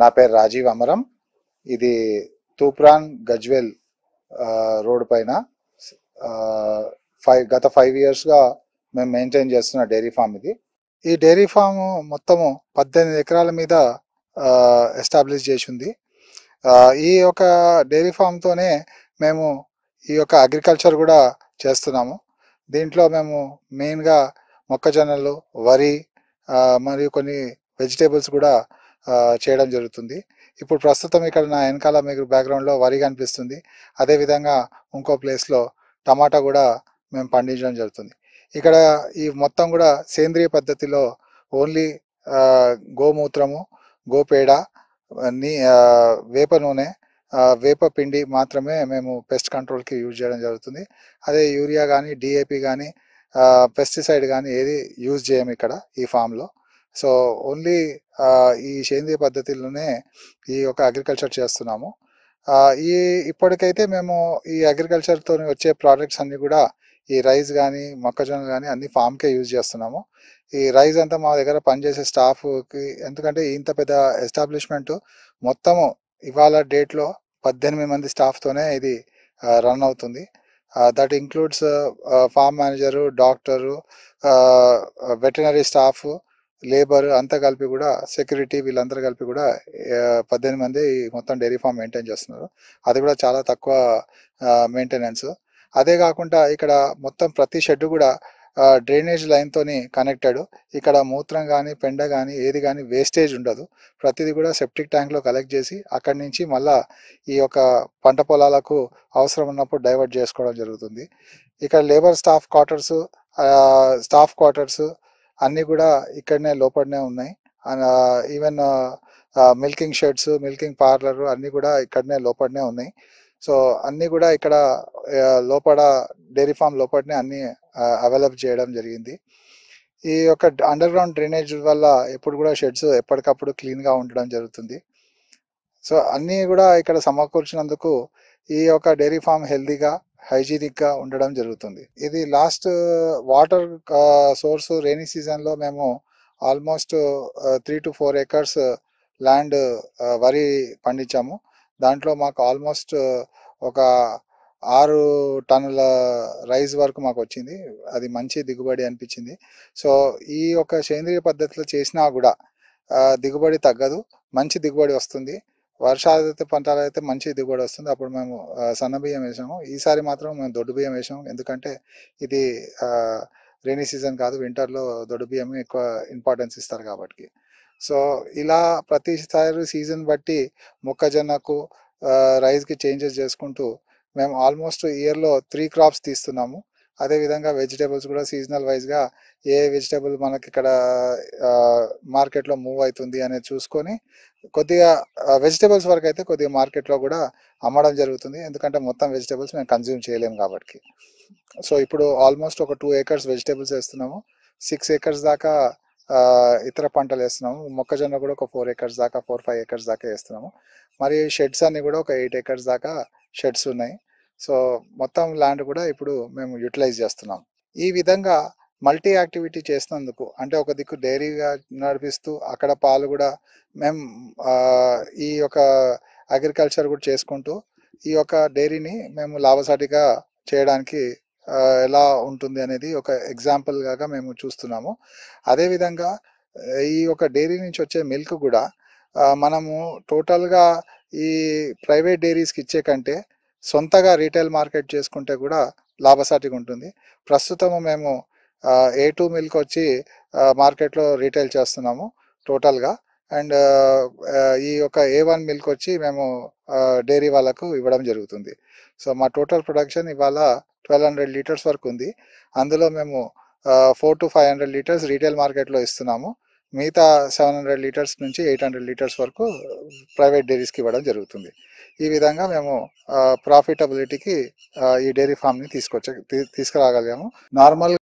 నా పేరు రాజీవ్ అమరం ఇది తూప్రాన్ గజ్వెల్ రోడ్ పైన ఫైవ్ గత ఫైవ్ ఇయర్స్గా మేము మెయింటైన్ చేస్తున్న డైరీ ఫామ్ ఇది ఈ డైరీ ఫామ్ మొత్తము పద్దెనిమిది ఎకరాల మీద ఎస్టాబ్లిష్ చేసింది ఈ యొక్క డైరీ ఫామ్తోనే మేము ఈ యొక్క అగ్రికల్చర్ కూడా చేస్తున్నాము దీంట్లో మేము మెయిన్గా మొక్కజొన్నలు వరి మరియు కొన్ని వెజిటేబుల్స్ కూడా చేయడం జరుగుతుంది ఇప్పుడు ప్రస్తుతం ఇక్కడ నా వెనకాల మీకు బ్యాక్గ్రౌండ్లో వరి కనిపిస్తుంది అదేవిధంగా ఇంకో ప్లేస్లో టమాటా కూడా మేము పండించడం జరుగుతుంది ఇక్కడ ఈ మొత్తం కూడా సేంద్రియ పద్ధతిలో ఓన్లీ గోమూత్రము గోపేడ నీ వేప నూనె వేప పిండి మాత్రమే మేము పెస్ట్ కంట్రోల్కి యూజ్ చేయడం జరుగుతుంది అదే యూరియా కానీ డిఏపి కానీ పెస్టిసైడ్ కానీ ఏది యూజ్ చేయము ఇక్కడ ఈ ఫామ్లో సో ఓన్లీ ఈ సేంద్రియ పద్ధతిలోనే ఈ యొక్క అగ్రికల్చర్ చేస్తున్నాము ఈ ఇప్పటికైతే మేము ఈ అగ్రికల్చర్తో వచ్చే ప్రోడక్ట్స్ అన్నీ కూడా ఈ రైస్ కానీ మొక్కజొన్న కానీ అన్ని ఫామ్కే యూజ్ చేస్తున్నాము ఈ రైస్ అంతా మా దగ్గర పనిచేసే స్టాఫ్కి ఎందుకంటే ఇంత పెద్ద ఎస్టాబ్లిష్మెంట్ మొత్తము ఇవాళ డేట్లో పద్దెనిమిది మంది స్టాఫ్తోనే ఇది రన్ అవుతుంది that includes farm manager doctor veterinary staff labour అంతా కలిపి కూడా సెక్యూరిటీ వీళ్ళందరూ కలిపి కూడా పద్దెనిమిది మంది మొత్తం డైరీ ఫామ్ మెయింటైన్ చేస్తున్నారు అది కూడా చాలా తక్కువ మెయింటెనెన్స్ అదే కాకుండా ఇక్కడ మొత్తం ప్రతి షెడ్ కూడా డ్రైనేజ్ లైన్తోని కనెక్టెడ్ ఇక్కడ మూత్రం కానీ పెండ కానీ ఏది కానీ వేస్టేజ్ ఉండదు ప్రతిదీ కూడా సెప్టిక్ ట్యాంక్లో కలెక్ట్ చేసి అక్కడి నుంచి మళ్ళా ఈ యొక్క పంట పొలాలకు అవసరం ఉన్నప్పుడు డైవర్ట్ చేసుకోవడం జరుగుతుంది ఇక్కడ labour staff quarters staff quarters అన్నీ కూడా ఇక్కడనే లోపలనే ఉన్నాయి even milking sheds milking parlour అన్నీ కూడా ఇక్కడనే లోపడనే ఉన్నాయి సో అన్నీ కూడా ఇక్కడ లోపల డైరీ ఫామ్ లోపడనే అన్నీ అవైలబుల్ చేయడం జరిగింది ఈ యొక్క అండర్ గ్రౌండ్ డ్రైనేజ్ వల్ల ఎప్పుడు కూడా షెడ్స్ ఎప్పటికప్పుడు క్లీన్గా ఉండడం జరుగుతుంది సో అన్నీ కూడా ఇక్కడ సమకూర్చినందుకు ఈ యొక్క డైరీ ఫామ్ హెల్దీగా హైజీనిక్గా ఉండడం జరుగుతుంది ఇది last uh, water uh, source rainy సీజన్లో మేము almost three to four acres land వరి పండించాము దాంట్లో మాకు ఆల్మోస్ట్ uh, ఒక ఆరు టన్నుల రైస్ వరకు మాకు వచ్చింది అది మంచి దిగుబడి అనిపించింది సో ఈ యొక్క సేంద్రియ పద్ధతిలో చేసినా కూడా దిగుబడి తగ్గదు మంచి దిగుబడి వస్తుంది వర్షాధారిత పంటలు అయితే మంచి దిగుబడి వస్తుంది అప్పుడు మేము సన్న బియ్యం వేసాము ఈసారి మాత్రం మేము దొడ్డు బియ్యం వేసాము ఎందుకంటే ఇది రెయినీ సీజన్ కాదు వింటర్లో దొడ్డు బియ్యం ఎక్కువ ఇంపార్టెన్స్ ఇస్తారు కాబట్టి సో ఇలా ప్రతిసారి సీజన్ బట్టి మొక్కజొన్నకు రైస్కి చేంజెస్ చేసుకుంటూ మేము ఆల్మోస్ట్ ఇయర్లో త్రీ క్రాప్స్ తీస్తున్నాము అదే విధంగా వెజిటేబుల్స్ కూడా సీజనల్ వైజ్గా ఏ వెజిటేబుల్ మనకి ఇక్కడ మార్కెట్లో మూవ్ అవుతుంది అనేది చూసుకొని కొద్దిగా వెజిటేబుల్స్ వరకు అయితే కొద్దిగా మార్కెట్లో కూడా అమ్మడం జరుగుతుంది ఎందుకంటే మొత్తం వెజిటేబుల్స్ మేము కన్జ్యూమ్ చేయలేము కాబట్టి సో ఇప్పుడు ఆల్మోస్ట్ ఒక టూ ఏకర్స్ వెజిటేబుల్స్ వేస్తున్నాము సిక్స్ ఏకర్స్ దాకా ఇతర పంటలు వేస్తున్నాము మొక్కజొన్న కూడా ఒక ఫోర్ ఏకర్స్ దాకా ఫోర్ ఫైవ్ ఏకర్స్ దాకా వేస్తున్నాము మరియు షెడ్స్ అన్ని కూడా ఒక ఎయిట్ ఏకర్స్ దాకా షెడ్స్ ఉన్నాయి సో మొత్తం ల్యాండ్ కూడా ఇప్పుడు మేము యూటిలైజ్ చేస్తున్నాం ఈ విధంగా మల్టీ యాక్టివిటీ చేసినందుకు అంటే ఒక దిక్కు డైరీగా నడిపిస్తూ అక్కడ పాలు కూడా మేము ఈ యొక్క అగ్రికల్చర్ కూడా చేసుకుంటూ ఈ యొక్క డైరీని మేము లాభసాటిగా చేయడానికి ఎలా ఉంటుంది అనేది ఒక ఎగ్జాంపుల్ కాగా మేము చూస్తున్నాము అదేవిధంగా ఈ యొక్క డైరీ నుంచి వచ్చే మిల్క్ కూడా మనము టోటల్గా ఈ ప్రైవేట్ డైరీస్కి ఇచ్చే కంటే సొంతగా రీటైల్ మార్కెట్ చేసుకుంటే కూడా లాభసాటిగా ఉంటుంది ప్రస్తుతము మేము ఏ టూ మిల్క్ వచ్చి మార్కెట్లో రీటైల్ చేస్తున్నాము టోటల్గా అండ్ ఈ యొక్క ఏ వన్ మిల్క్ వచ్చి మేము డైరీ వాళ్ళకు ఇవ్వడం జరుగుతుంది సో మా టోటల్ ప్రొడక్షన్ ఇవాళ ట్వెల్వ్ హండ్రెడ్ లీటర్స్ వరకు ఉంది అందులో మేము four to five hundred litres retail మార్కెట్లో ఇస్తున్నాము మిగతా సెవెన్ హండ్రెడ్ లీటర్స్ నుంచి ఎయిట్ హండ్రెడ్ లీటర్స్ వరకు ప్రైవేట్ డైరీస్కి ఇవ్వడం జరుగుతుంది ఈ విధంగా మేము ప్రాఫిటబిలిటీకి ఈ డైరీ ఫామ్ని తీసుకొచ్చ తీసుకురాగలిగాము నార్మల్